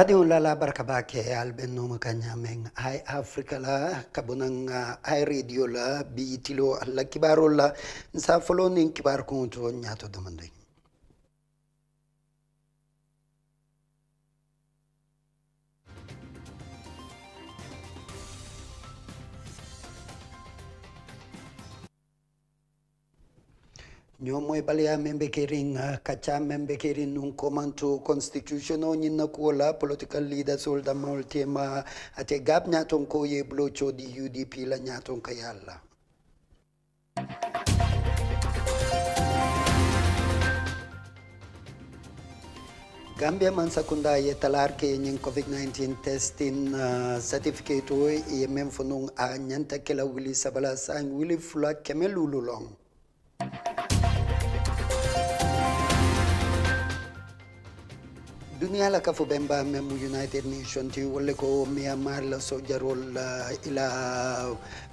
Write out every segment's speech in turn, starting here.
Badi ulala barkabake albenu makanya meng ai Afrika la kabunang ai radio la bi tilo alla kibaro la nsa folo nin kibar kunto nyato damandeng ñomoy baleya membe kerin kacha membe kerin nun komanto constitution on nyinna kuola political leaders ol da mol tema ate gap nyaton ko ye blocho di UDP la nyaton ka yalla Gambia man sakunda ye talar ke nyin COVID-19 testing uh, certificate o ye mem fonung a nyanta kela wili sabala sang wili fula kemelu dunia la bemba memu united nation ti wolle ko myanmar la sojarol ila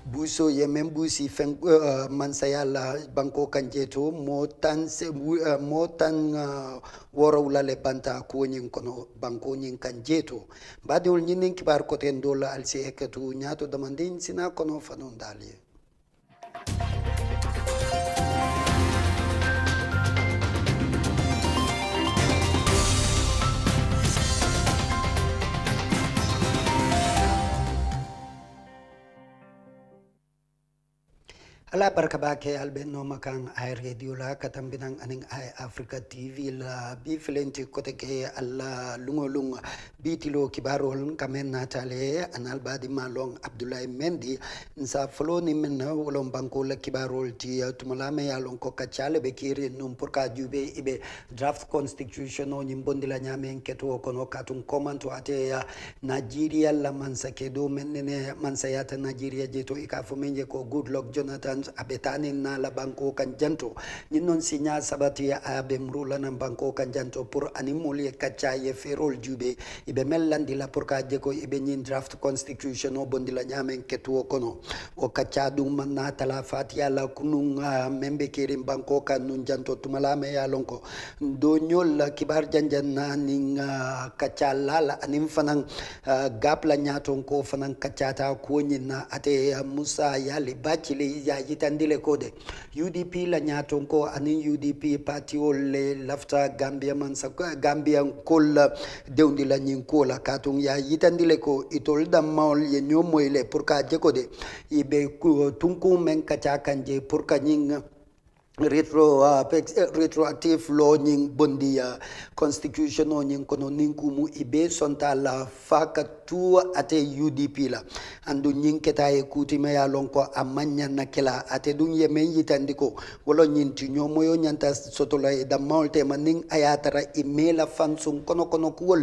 buso ye men busi fen uh, mansaya la banko kanje to mo tan se uh, mo tan uh, woro la le banta ko nyin kono banko nyin kanje to badi wol nyin kibar ko ten dola alsi hekatu nyato damandin sina kono fanon dalie ala barka bake no kan ay radio la katambinang anin ay africa tv la bi filenti kote ke ala lungo lungo bitilo kibarol kamen natale anal badi malong Abdullah mendi nsa flo ni men wolon banko la kibarol ti tumalame ya lon ko kachale be kiri num pour ka jube ibe draft constitution o nyimbondi la nyame keto kono katun comment ate ya nigeria la mansa kedo menene ne mansa yata nigeria jeto ikafumenje ko good luck jonathan abetani na nala banko ni janto sinya sabati ya sabatuya aɓe na banko kanjanto janto pour animol ye kacca ye ferol juuɓe iɓe mellandila pour ka je ko ibe ñin draft constitution o bondila ñamen kettuwo kono o kacca ɗum man natala fatiya la kunun membe ɓe kerin banko kanunjanto janto tumalame ya lon do kibar janjan na ninga kacha lala anin fanan uh, gapla nyato ko fanan ta koñin na ate musa yali bacile yaji itandile kode udp la ñaton ko anin udp patiol le lafta gambia man sa gambian kol dewndi la ñin ko la katung ya yitandile ko itol maol ye ñomoyle pour ka kode ibe tunku men kaca kanje pour ka ñin retro apex uh, eh, retroactive law ñing bondia constitution o kono ning kumu ibe sonta la fakat tuwa ate udp la andu ñiŋ keta ye kuutima ye lonko amanya na kila ate duŋ ye meŋ yitandi ko wala ñiŋ ti ñomoyo ñanta soto la dammaŋol tema niŋ ayatara imela a tara kono kono kuwol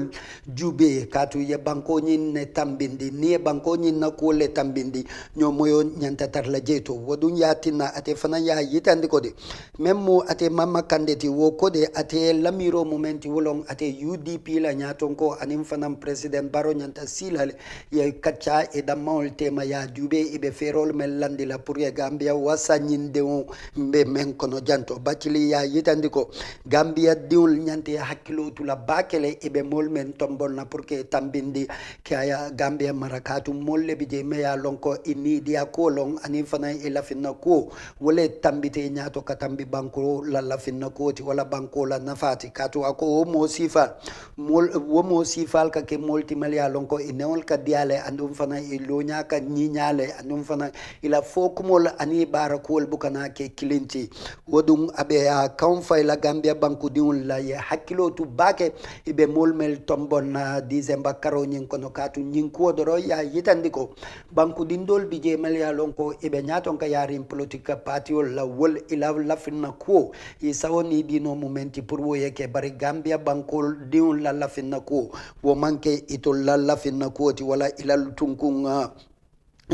juube ye ye banko nyin ne tambindi niŋ ye banko nyin na kuwol le tambindi ñomoyo ñanta tara la jeto to ya duŋ tinna ate fana ya a yitandi ko de meŋ ate mama kandeti ti wo ko de ate lamiro momenti meŋ ate udp la ñaaton ko aniŋ fanaŋ president baro nyanta silal ye kacca e dammawol tema ya duɓe eɓe ferol men landila pour ye gambiya wasa ñindewo mbe men kono janto baccili ya yitandiko ko gambiya diwol ñante hakkilo tula bakele eɓe mol men tombonna pour que tambindi kaya gambiya marakatu molle bi je ya lonko ini dia ko long ani fana e lafinna ko wala tambite ñato katambi tambi banko la lafinna ko ti wala banko la nafati katu ako wo sifal mol sifal kake ke molti ya lonko ineol ka diale andum fana i loña ka ñiñale andum fana ila fo kumol ani bara kuwol bukana ke kilinti wodum abe a kan fay la gambia banku diun la ye hakkilo tu bake ibe molmel tombon na disemba karo ñin kono katu ñin kuwo doro ya yitandi ko banku dindol bi je mel ya lon ko ibe ñaton ka yarin politique patiol la wol ila lafinna kuwo i sawo ni bino mumenti pour wo yeke bari gambia bankol diun la lafinna kuwo wo manke itol la lafin na kuoti wala ila tunkunga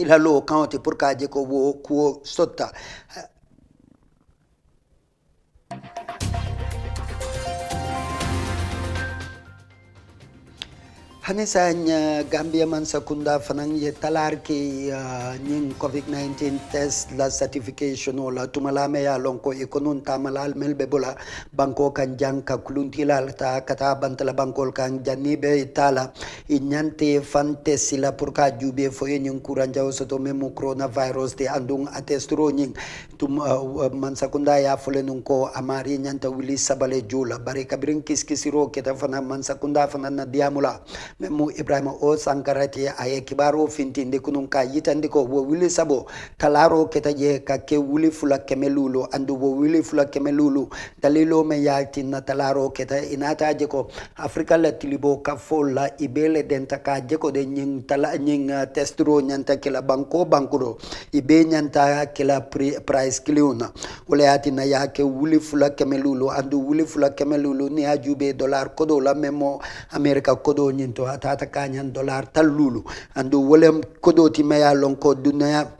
ilalo kaoti pour ka jeko ko wo kuwo sotta hanesanya gambia man sakunda fanang ye talar ke uh, ñin covid-19 test la certification ola la tumalame ya lonko ko tamalal melbe bola banko kan janka kuluntilal ta kata bantala banko kan janni be tala e fante sila pour ka jube fo soto memu coronavirus te andung atestro ñin tum uh, man sakunda ya fole nun amari nyanta wuli sabale jula bare kabirin kiskisiro fana man sakunda fana na diamula memu ibrahim o sankarati aye kibaro fintindi kunun ka yitandi ko wo wili sabo kalaro keta je ka ke wuli fula keme lulu andu wo wili fula keme lulu dalilo me yalti na talaro keta inata je ko afrika la tilibo ka folla ibele denta ka je ko de nyin tala nyin testro nyanta kila banko bankuro ibe nyanta kila price kiliuna wala yati na yake wuli fula keme lulu andu wuli fula keme lulu ni ajube dollar kodo la memo amerika kodo nyinto atata kañan dollar tal andu wolem kodoti maya lonko dunaya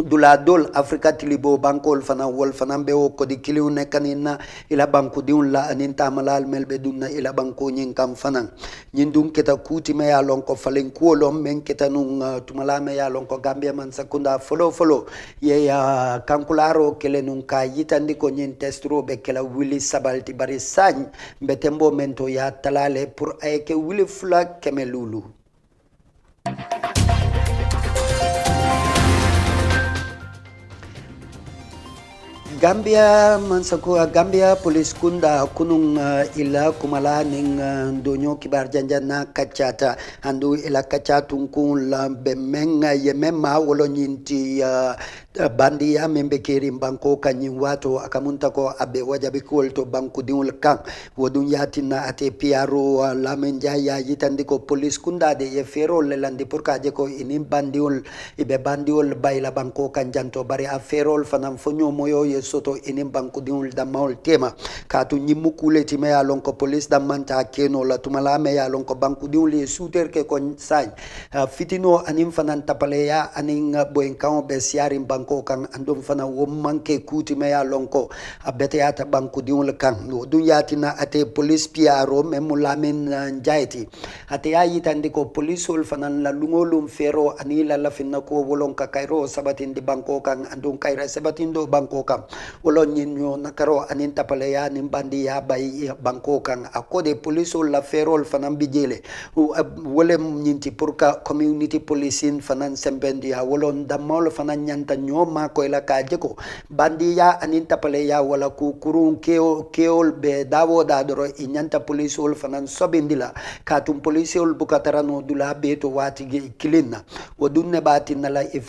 dol afrika tilibo bankol fana wol fana be wo kodi kiliw ne kanin na ila bankudiw la anin tamala almel be ila banko nyin kam fana nyin dun keta kuti me ya lon ko falen ko lon men keta nun uh, tumala me ya lon ko gambia man sakunda folo folo ye ya uh, kankularo kele nun ka yitandi ko nyin testro be kela wili sabalti bari sañ be tembo men to ya talale pour ayeke wili fula keme lulu gambia man sako gambia polis kunda kunung eh, ila kumala ning eh, donyo kibar janja na kacata andu ila kacatun kun la bemeng eh, yemen ma wolo nyinti bandiya min membe kirim banko kanyi wato akamunta ko abe wajabi kulto banku diul kan wodun yatinna ate la menja ya yitandi ko police de ye lelandi pour je ko inim bandiul ibe bandiul bayla banko kanjanto janto bari a feerol fonyo fo soto inin bankudiŋol danmaŋol tema kaatu ñimmu kule ti me ye a loŋ ko police danmanta keno la tuma la me alon ko loŋ ko ul ye ke ko sañ ah, fitino anim fanan tapale ya tapaleya ah, boen boyinkaŋo be siyariŋ banko kan andum fana ah, wo manke kuti me alon ko abete ko a beteyata bankudiŋol kaŋ wo duŋ ye a tina ate police piaro me mu lamin njaye ate ye a ko police ul fanan la lungolum fero anila la finna ko wolon ka kairo kayiro sabatindi banko andum anduŋ sabatin do banko kan wala ñin ñoo anin tapaleya anin bandiya bay banko kan a ko de la feerol fanan bi jele uh, wala ñinti community policing fanan sembendiya wala damol fanan ñanta ñoo ma koy la ka jeko bandiya anin tapaleya wala ku keo keol be dawo da doro i ñanta fanan sobindila katum polisol bukatarano dula beto wati kilin na batin nala e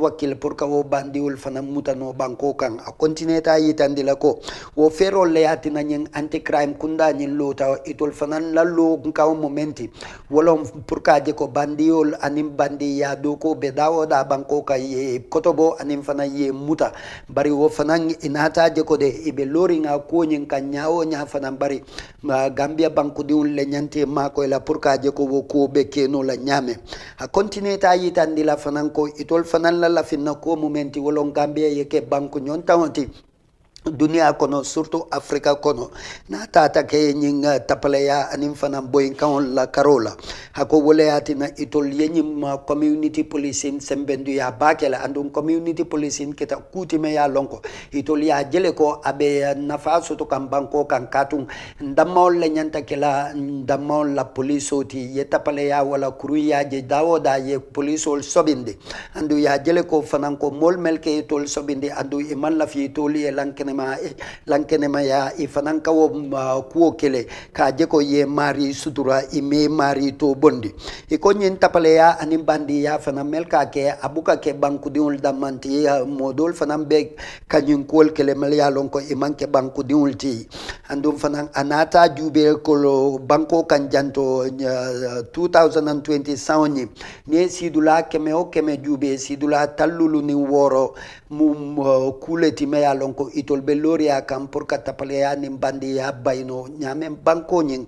wakil pour ka wo bandiwol fanan mutano banko kan continue ta yitandi la ko wo fero le yatina nyen anti crime kunda ñin luta itol fanan la lo ka momenti wolom pour ka je ko bandiol anim bandi ya do ko be dawo da banko ka ye kotobo anim fana ye muta bari wo fanan inata je ko de ibe lori nga ko nyen ka nyawo nya fanan bari gambia banko di diun le ñanti ma ko la pour ka je ko wo ko be ke no la nyame a continue ta yitandi la fanan ko itol fanan la la fin na ko momenti wolon gambia ye ke banko nyon tawanti duniya kɔnɔ surtout afrika kɔnɔ n'a tata kɛ ñinga eh, tapaleya anin fana boyinkaŋo la karo la hako woleya tina itol ye ñin ma eh, community policing sembenduya bakela andun community policing kita ya lonko itol ya jele ko abe eh, nafa soto kan banko kan katun ndammaol le ñanta kela ndammaol la poliso ti ye tapaleya wala kuru ya je dawo da ye polisol sobindi andu ya jele ko fanan ko mol melke itol sobindi andu iman lafi itol ye lankene lankenema lankenemaya ya ifanan kawo kuwo kele k'a je ko ye mari sutura ime mari to bondi e ko ya tapaleya bandi bandiya fana mel k'a abuka ke banku di ul damanti modol fana be kañinkuwol kele mel ya lon ko i man kɛ bankudiŋol ti andum fana anata jube ko lo banko kan janto 2020 saŋo ne sidula kɛmɛ o kɛmɛ juube sidula tallulu ni woro mum kuleti me ya lon ko ito tolɓe loriya kam pour ka tapaleya ya bayno nyamem banko ñin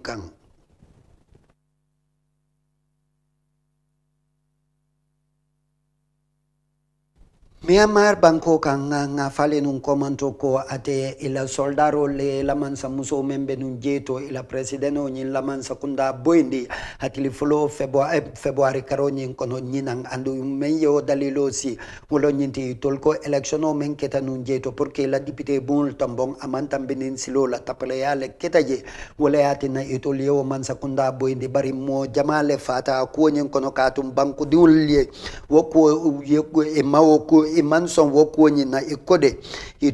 Myanmar banko kanga nga fale nun komanto ko ate ila soldaro le laman sa muso membe nun jeto ila presidente ogni laman sa kunda boindi hatili fulo eh, februari februari karoni kono nyinang andu meyo dalilosi mulo nyinti tolko election o men keta nun jeto perché la dipite bul tambong amantam benin silo la tapale ale keta je wala atina itolio man sa kunda boindi bari mo jamale fata ko nyen kono katum banko diulie wo ko ye ko e mawo ko man sɔn wo kuo na i ko de i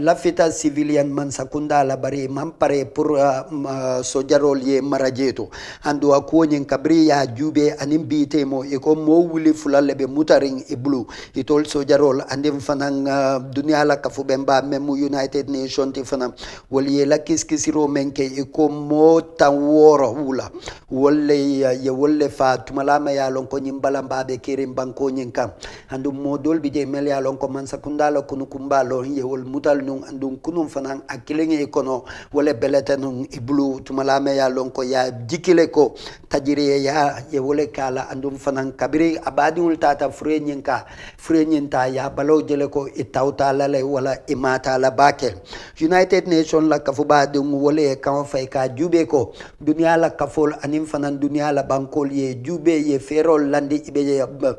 lafita civilian sakunda la bari man pare pour uh, uh sojarol ye maraje to anduwa kuo ɲin kabiri ya jube anin biite mo i ko mo wuli fula lebe mutarin i bulu i tol sojarol andin fanan uh, duniya la kafu benba memu united nation ti fana wolu uh, ye la kisikisiro men ke i ko mo tan wɔɔrɔ wula wolle ye wolle fa tumalama ma a lon ko ɲin balanba be kirin banko ɲin kan andu modol dol bi je mele ye lon ko mansakunda la kunu kunba yewol mutal nun andun kunun fanan a kono wala belete nun i bulu tumala me ye lon ko ya jikile ko tajiriye ya yewole kala andun fanan kabiri abadiŋol tata fure ñiŋ ya balaw jele ko i tawta la le wala i mata la bakel united nation la kafuba diŋ wole ye kaŋo fa ka jube ko duniya la kafol aniŋ fanan duniya la bankol ye jube ye ferol landi ibe be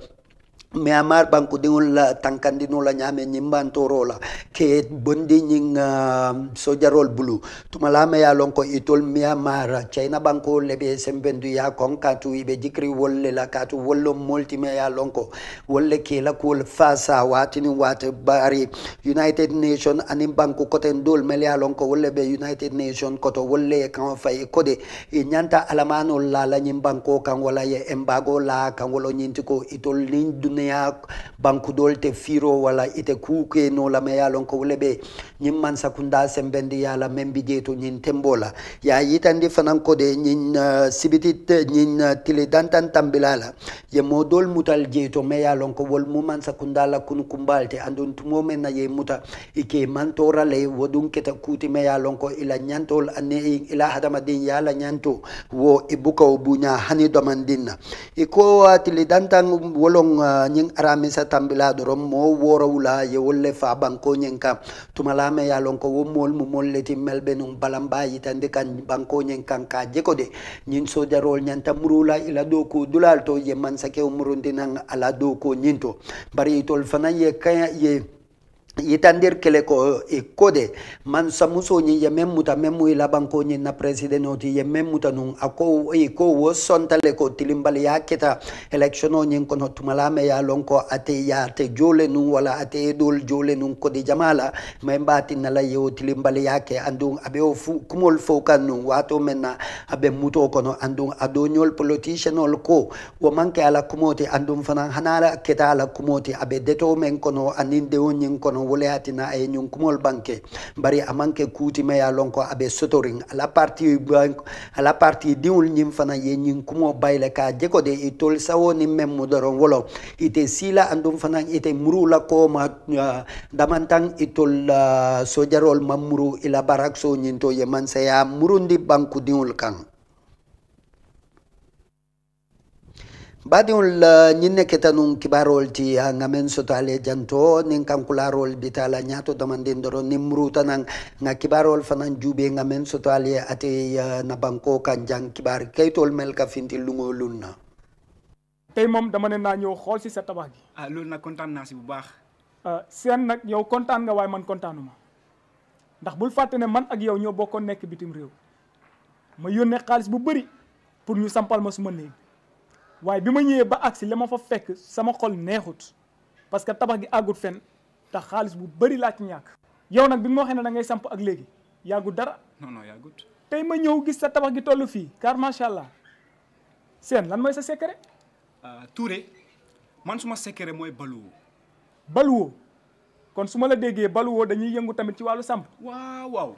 myanmar bankudiŋol la tankandinol la ñaame ñiŋ bantoro la ke bondi ñiŋ uh, ah, sojarol bulu tuma la me ye lon ko itol myanmar china banko le be sembendu ya kon katu ibe jikiri wolle la katu wollo molti me ye lon ko wolle ke la kuwol fasa watini wate bari united nation aniŋ banku koten dol mel ye lon wolle be united nation koto wolle ye kaŋo fayi kode i ñanta alamanol la la ñiŋ banko kaŋ wala ye embago la kaŋ wolo ñinti itol niŋ ya bankudol te firo wala ite kuke no la me yalon ko lebe nyim man sakunda sembendi yala membi jeto nyin tembola ya yitandi fanan ko de nyin uh, nyin uh, tile dantan tambilala ye modol mutal jeto me yalon ko wol mu man sakunda la kun kumbalte andon tumo men na ye muta ike mantora le wodun keta kuti me yalon ko ila nyantol ane ila hadamadin yala nyanto wo ibuka obunya hani domandinna iko uh, tile dantan wolong uh, nyin aramisa tambila dorom mo worawla ye wolle fa banko nyin kam tumalame ya lon ko wo mol mu molleti melbe num balamba yitande kan banko nyin kan ka jeko de nyin sojarol nyanta murula ila do ko dulal to ye man sake umurundina ala do ko nyinto bari tol fana ye kaya ye yitandir kele ko e kode man samuso ni ye muta memu mu banko ni na president oti ye muta nun ako e ko wo sontale ko tilimbali ya keta election oni nyin kono tumalame ya lonko ate ya te jole nun wala ate dol jole nun ko di jamala memba mbati la yo tilimbali ya ke andun abe o fu kumol fo kan nun wato menna abe muto kono andung adonyol politician ol ko wo manke ala kumoti andung fana hanala keta ala kumoti abe deto men kono aninde o nyin kono kono wole hatina ay e ñun kumol banke bari amanke kuti me ya abe sotoring la parti bank la parti diul ñim fana ye ñin kumo bayle ka jeko de itol e sawo ni mem wolo ite sila andum fana ite muru la ko ma ya, damantang itol e sojarol mamuru ila barak so ñinto ye man saya murundi banku diul kang. un la nyinne ne keta nuŋ kibaarol ti a ŋa meŋ soto ale janto niŋ kankularol bita la ñaato damandin doro niŋ muruta naŋ ŋa kibaarol fanaŋ juube ŋa meŋ soto ale ate uh, eh, nabanko kaŋ jaŋ kibaar kayitol mel ka finti lungo na tey mom dama ne na ñëw xool si sa tabax gi ah loolu nag si bu baax uh, seen nag yow kontaan nga waaye man kontaanuma ndax bul fàtte ne man ak yow ñoo bokkoon nekk bitim réew ma yónnee xaalis bu bëri pour ñu sampal ma suma néeg waaye bi ma ñëwee ba agsi la ma fa fekk sama xol neexut parce que tabax gi àggut fenn tax xaalis bu bari laa ci ñàkk. yow nag bi ma waxee ne da ngay samp ak léegi yàggut dara. non non yàggut. tey ma ñëw gis sa tabax gi toll fii car macha allah seen lan mooy sa secret. Euh, Touré man suma secret mooy baluwo. baluwo kon su ma la déggee baluwo dañuy yëngu tamit ci wàllu samp. waaw waaw.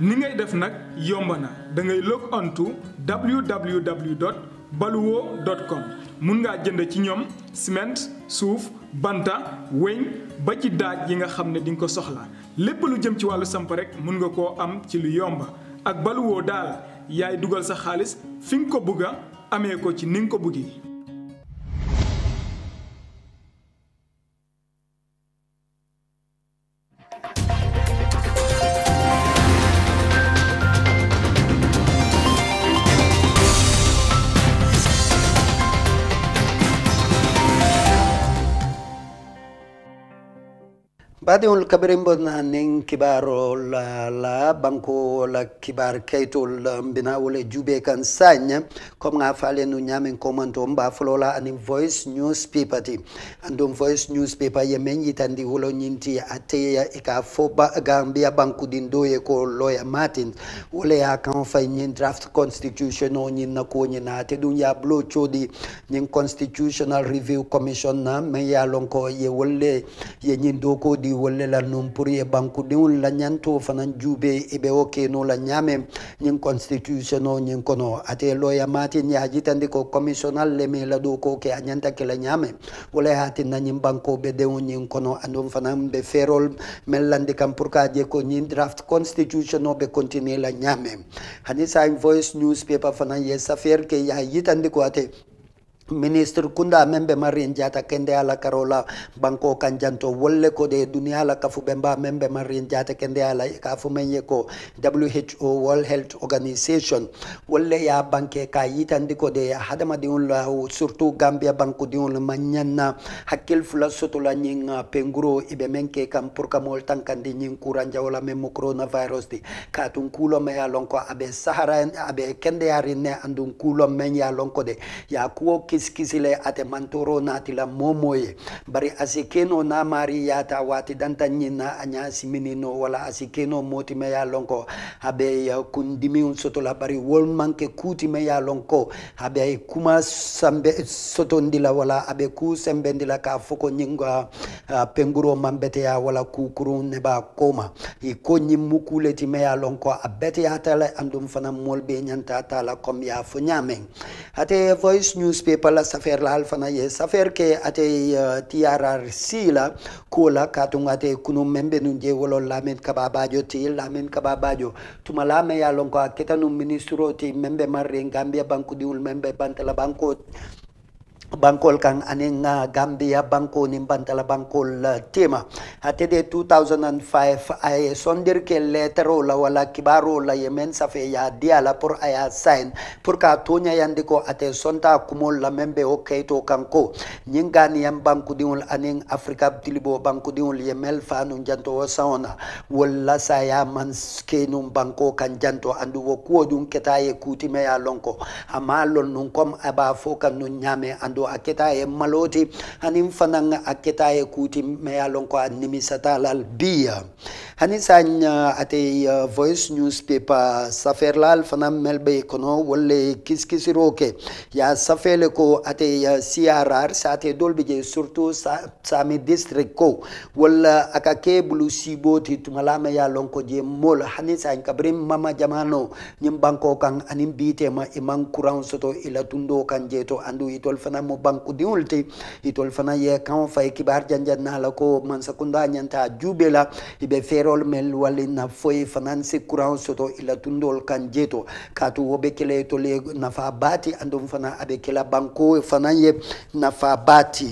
ni ngay def nag yomb na da ngay log on to www. baluwo dot com mun ngaa jënd ci ñoom ciment suuf banta weñ ba ci daaj yi nga xam ne di nga ko soxla lépp lu jëm ci wàllu samp rek mun nga koo am ci lu yomba ak baluwoo daal yaay dugal sa xaalis fi nga ko bëgga amee ko ci ni ko bëggee baadhi ol kabirimbo na nin kibar ol la banko la kibar kayit ol mbina wole jube kan sagne comme nga fale nu ñaamen commento mba folola ani voice news paper ti andum voice news paper ye men yitandi wolo ñinti ateya e ka fo ba gambia banku din doye ko loya martin wole ya kan fay ñin draft constitution on ñin na ko ñi na te du ya blo chodi ñin constitutional review commission na me ya lon ye wolle ye ñin do di wolle la e banku de wol la nyanto fanan jube e be oke no la ñaame ñiŋ constitutiono nyin kono ate loya maati ñe a jitandi ko commissional le me la do ko ke anyanta ke la ñaame wolle hati na ñiŋ banko be won nyin kono andon fanan be feerol mel lande kam pour ka je ko nyin draft no be continue la ñaame hani sa voice newspaper fanan ye safer ke ya a ko ate ministre kunda membe marin jata kende ala karola banko kanjanto wolle ko de dunia la kafu bemba membe marin jata kende ala kafu ye ko WHO World Health Organization wolle ya banke ka yitandi ko de hadama diun la surtout Gambia banku diun la manyanna hakil fula soto la nyinga penguro ibe menke kam pour kamol tankandi nyin kuranja wala memo coronavirus di katun kulo me ya lonko abe sahara abe kende ya rinne andun kulo men ya lonko de ya kiskisile ate mantoro natila momoye bari asikeno na mari yata wati danta nyina anya siminino wala asikeno moti me ya lonko habe ya kundimi soto la bari wol manke kuti me ya lonko habe ay kuma sambe soto ndila wala abe ku sembe ndila ka foko nyinga uh, penguro mambete ya wala kukuru neba koma iko nyimu ti me ya lonko abete ya tala andum fana molbe nyanta tala kom ya fo nyame ate voice newspaper pala safer la hal fana ye safer ke ate uh, tiarar sila kola katung ate kuno membe nun je wolo lamen kababajo ti lamen kababajo tuma lame ya lonko aketa nun ministro ti membe marre gambia banku diul membe bantala banko bankol kan anin uh, ah, gambia banko ni bantala bankol uh, ah, tema hatede 2005 ay sondir ke letero la wala kibaro la yemen safe ya diala por aya sign pour ka tonya yandiko ate sonta kumol la membe o kayto kanko nyingani yam banku diul anin africa tilibo banku diul yemel fanu janto saona wala saya manske num banko kan janto andu wo kuodun ketaye kuti ya lonko amalon nun kom aba fo kan nun nyame andu akita aketa ye maloti hanin fanan aketa ye kuti me yalon ko nimisata lal biya hani ate uh, voice newspaper safer lal fanan melbe kono wolle kiskisiroke ya safele ko ate uh, crr sate dolbe je surtout sa, sami district ko walla aka ke bulu siboti tumalama yalon lonko je mol hani san kabrim mama jamano nyim banko kan anin bitema iman kuran soto ila tundo kan je to andu itol fanan mo banku diŋol ti itol fana ye kaŋo fa ye kibar janjaŋ la ko mansakunda ñanta a juube la i be feerol mel wali na foye fanaŋ si kuraŋo soto i la tundol kaŋ je to kaatu wo be kela itol ye nafa baati andum fana a be kela bankoo fanaŋ ye nafa baati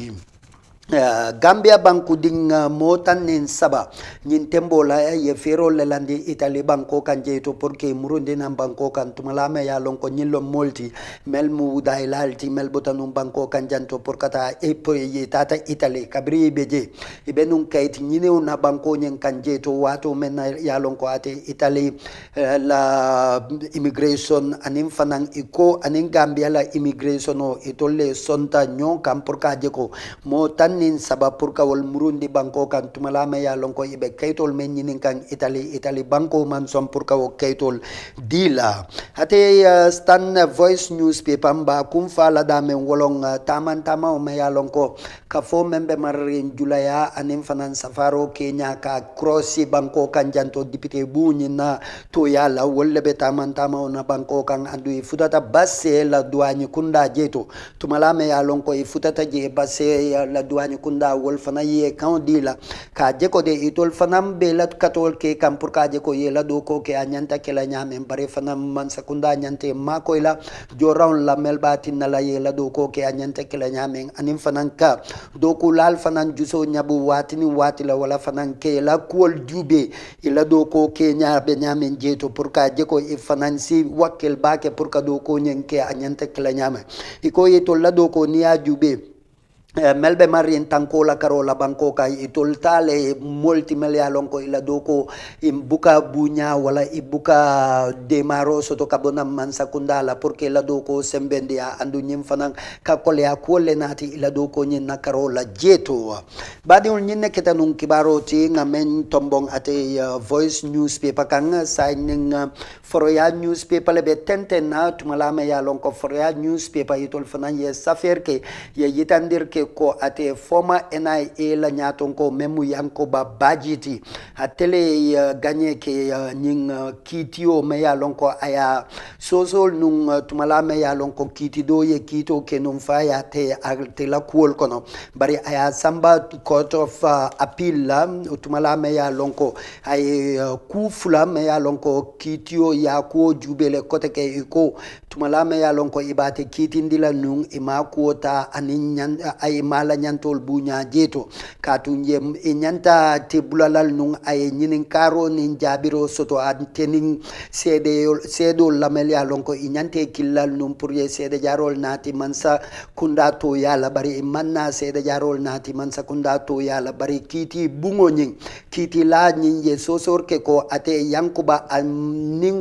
Eh, gambia banku dinga eh, motan nin saba nin tembo la eh, ye fero le landi itali banko kan je to pour que murundi nan banko kan tumala me ya lon ko ñin lon molti mel mu dai e lalti mel botanum banko kan janto pour e pour ye tata itali kabri e be je ibe nun kayit ñinew na banko ñen kan je to wato men ya lon ko ate itali la immigration anin fanan iko anin gambia la immigration o itolle sonta ñon kan pour je ko motan tannin sabapur ka wol murundi banko kan tumalama ya lonko ibe kaytol men kan itali itali banko man som pour ka wo kaytol dila hate eh, ya stan voice newspaper pamba kum fa la dame wolon eh, taman tama o me ya lonko ka fo membe marin julaya anen fanan safaro kenya ka crossi banko kan janto dipite buñi na to ya la wolle be taman tama o na banko kan andu futata basse la duani kunda jeto tumalama ya lonko futata je basse ya la wani kunda wol fana ye kan di la ka je ko de itol fana be la katol ke kam pour ka je ko ye la do ko ke anyanta ke la nyame bare fana man sa kunda nyante ma ko la jo raun la mel batin na la ye la do ko ke anyanta ke la nyame anim fana ka do ku lal fana juso nyabu watini wati la wala fana ke la kuol jube ila do ko ke nyaabe nyame je to pour ka je ko e fana si wakel ba ke pour ka do ko nyen ke anyanta ke la nyame iko ye to la do ko ni a jube Eh, melbe marin tankola ka bankoka itoltale eh, molti mele lonko ila doko imbuka bunya wala ibuka demaro soto kabona mansa kundala porque ila doko sembende andu nyim fanan ka kole ya kole nati ila doko nyin na karola jeto badi on nyinne keta nun kibaro ti ngamen tombong ate uh, voice newspaper kan eh, signing uh, foroya newspaper lebe tenten na tumala me ya lonko foroya newspaper itol fanan ye safer ke ye yitandir ke ko ate former NIA la nyaton ko memu ba bajiti atele uh, eh, ganye ke uh, eh, nying uh, eh, kitio me ya lonko aya sosol nung uh, tumala me ya lonko kiti do ye kito ke num fa ya te te la kuol kono bari aya samba court of uh, appeal la tumala me ya lonko ay uh, ku fula me ya lonko kitio ya ko jubele kote ke ko tumala ya lonko ibate lon ko i baate kiitindi la nuŋ i ma kuwota aniŋ a ye maala ñantol buña jeeto kaatuŋ je i ñanta te bulalal nuŋ a ye ñininkaaro niŋ soto a teniŋ seedeyol lamel ya lonko lon ko i ñanta ye killal nuŋ pour ye seede jaarol mansa kunda to ye a la bari i maŋ na seede jaarol naati mansa kunda to ye a la bari kiiti buŋo ñiŋ kiiti laa ñiŋ je ke ko ate yankuba a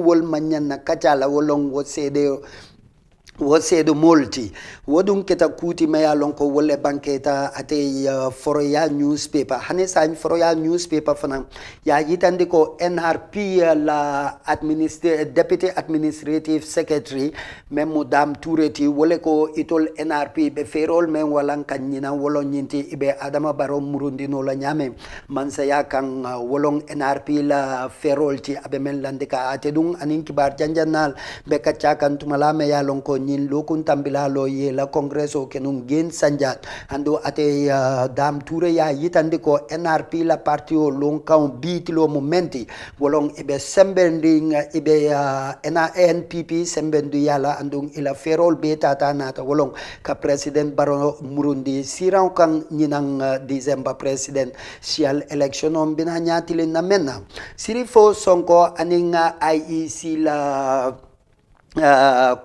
wol maŋ ñaŋ na kaca la wo loŋ wo woseede molti wodun keta kuti maya lonko wolle banketa ate uh, foroya newspaper hane sany foroya newspaper fana ya yitande ko nrp la administra deputy administrative secretary men mo dam tureti wole ko itol nrp be ferol men walan kan nyina wolo nyinti ibe adama baro murundino la nyame mansaya kan uh, wolon nrp la ferol ti abe men landika ate dun anin kibar janjanal be kacca kan tumala me lonko nyin lokun tambila lo yela la congresso kenum gen sanjat ando ate uh, dam ture ya yitande ko nrp la parti o lon kan bitilo momenti wolong ebe sembendi uh, ebe uh, npp sembendu yala andung ila ferol beta ta nata wolong ka president baro murundi siran kan nyinang uh, december president sial election on bina nyatile na menna sirifo sonko aninga uh, iec la Uh,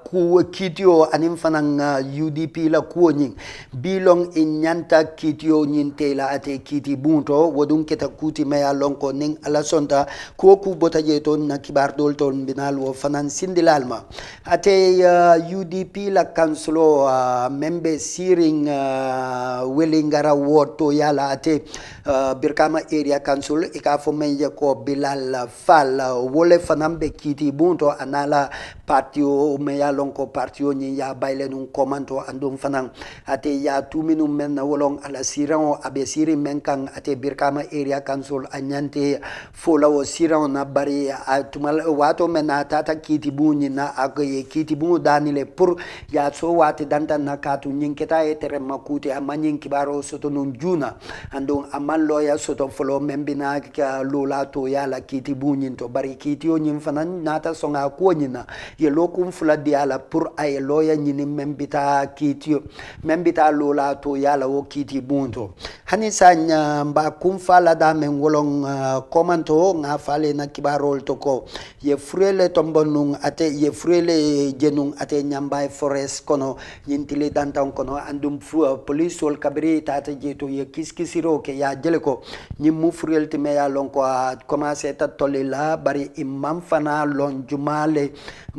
kitio anin fanan uh, ah, UDP la kuo ñing bilong in ñanta kitio ñin teila ate kiti bunto wodun keta kuti maya lonko ning ala sonta kuo ku bota je na kibar dol ton binal wo fanan sindilal ma ate uh, ah, UDP la kanslo uh, membe siring uh, welingara woto yala ate uh, birkama area kansul e ka fo je ko bilal fal wole fanan be kiti bunto anala partio me ya lonko partio ni ya baile nun komanto andum fanang ate ya tuminum men na wolon ala siran o abe siri men kan ate birkama area council anyante fola o siran na bari atumal wato men na tata kiti buni na ak kiti bu danile pour ya so wate danta na katu ñin keta e tere makute amma kibaro soto nun juna andum amal loya soto folo men bina ka lola to ya la kiti buni to bari kiti o nyin fanan nata songa ko nyina ye lokum fula di ala pour ay loya nyini membita kiti membita lola to yala wo kiti bunto hani sanya mba kumfala da men wolong uh, komanto nga fale na kibarol to ko ye frele tombonung ate ye frele jenung ate nyambay forest kono yintile dantan kono andum fu uh, police wol kabri tata jeto ye kiskisiro ke ya jele ko nyim mu furel te me ya lon ko a commencer ta tolela bari imam fana lon jumale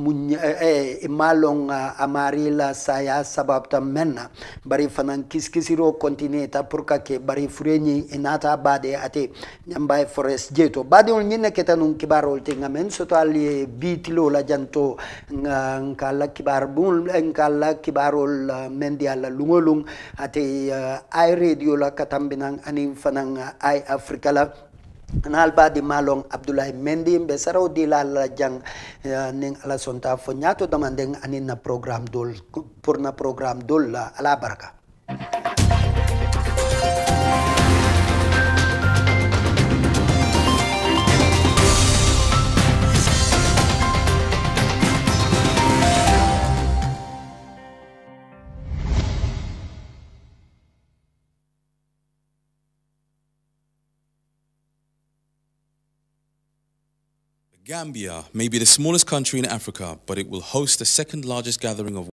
muñ malon la saya sababta menna bari fanan kiskisiro continue ta pour ka ke bari fureni inata bade ate nyamba forest jeto bade on nyine keta nun kibarol te ngamen soto ali bitilo la janto ngala kibar bul ngala kibarol eh, mendi ala lungolung ate eh, ay radio la katambinan anin fanan i africa la nal kan di malong abdullahi mendi be saraw di la la jang ya, ning ala sonta fo nyato damande anin na program dol pour na program dol la ala baraka Gambia may be the smallest country in Africa, but it will host the second largest gathering of